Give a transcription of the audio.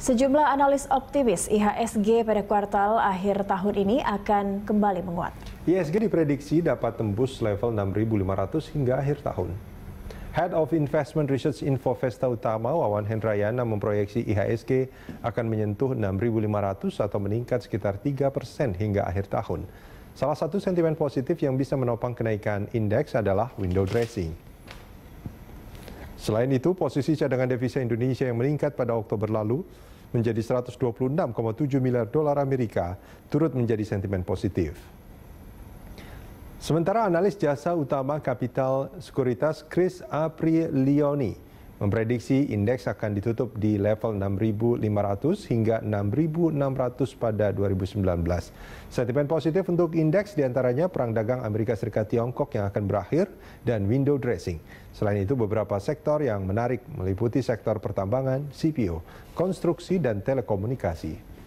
Sejumlah analis optimis IHSG pada kuartal akhir tahun ini akan kembali menguat. IHSG diprediksi dapat tembus level 6.500 hingga akhir tahun. Head of Investment Research Info Vesta Utama Wawan Hendrayana memproyeksi IHSG akan menyentuh 6.500 atau meningkat sekitar 3 persen hingga akhir tahun. Salah satu sentimen positif yang bisa menopang kenaikan indeks adalah window dressing. Selain itu, posisi cadangan devisa Indonesia yang meningkat pada Oktober lalu menjadi 126,7 miliar dolar Amerika turut menjadi sentimen positif. Sementara analis jasa utama kapital sekuritas Chris Apri Leoni memprediksi indeks akan ditutup di level 6.500 hingga 6.600 pada 2019. Sentimen positif untuk indeks diantaranya perang dagang Amerika Serikat Tiongkok yang akan berakhir dan window dressing. Selain itu beberapa sektor yang menarik meliputi sektor pertambangan, CPO, konstruksi, dan telekomunikasi.